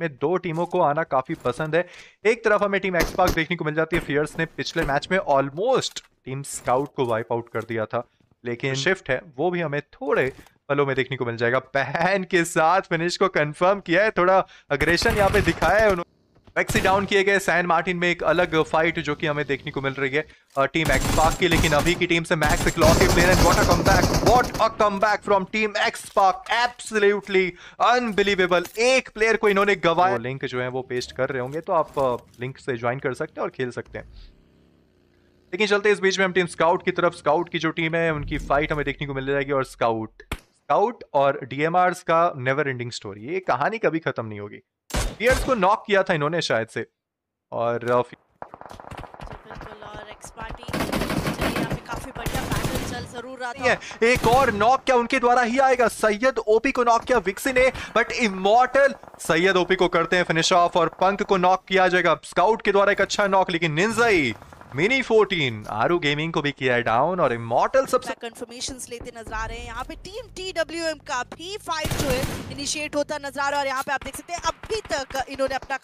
में दो टीमों को आना काफी पसंद है एक तरफ हमें टीम एक्सपार्क देखने को मिल जाती है फियर्स ने पिछले मैच में ऑलमोस्ट टीम स्काउट को वाइप आउट कर दिया था लेकिन शिफ्ट है वो भी हमें थोड़े पलों में देखने को मिल जाएगा पहन के साथ फिनिश को कंफर्म किया है थोड़ा अग्रेशन यहाँ पे दिखाया है उन्होंने वैक्सी डाउन किए गए सैन मार्टिन में एक अलग फाइट जो कि हमें देखने को मिल रही है टीम एक्सपाक की लेकिन अभी की टीम से मैक्स क्लॉक के player and water a what a comeback from team X Park absolutely unbelievable एक प्लेयर को इन्होंने गवाया लिंक जो है वो पेस्ट कर रहे होंगे तो आप लिंक uh, से ज्वाइन कर सकते हैं और खेल सकते हैं लेकिन चलते इस बीच में हम टीम स्काउट की तरफ स्काउट की जो टीम है उनकी फाइट हमें देखने को मिल जाएगी और स्काउट स्काउट और डीएमआर का नेवर एंडिंग स्टोरी ये कहानी कभी खत्म नहीं होगी प्लेयर्स को नॉक किया था इन्होंने शायद से और uh, जरूर आती है एक और नॉक क्या उनके द्वारा ही आएगा सैयद ओपी को नॉक किया विक्सी ने बट इमोटल सैयद ओपी को करते हैं फिनिश ऑफ और पंक को नॉक किया जाएगा स्काउट के द्वारा एक अच्छा नॉक लेकिन निंजाई मिनी 14 आरू गेमिंग को भी किया डाउन और इमोटल सबसे कंफर्मेशन लेते नजर आ रहे हैं यहाँ पे टीम टी डब्ल्यू एम का भी फाइट जो है इनिशिएट होता नजर आ रहा है और यहाँ पे आप देख सकते हैं अभी तक इन्होंने अपना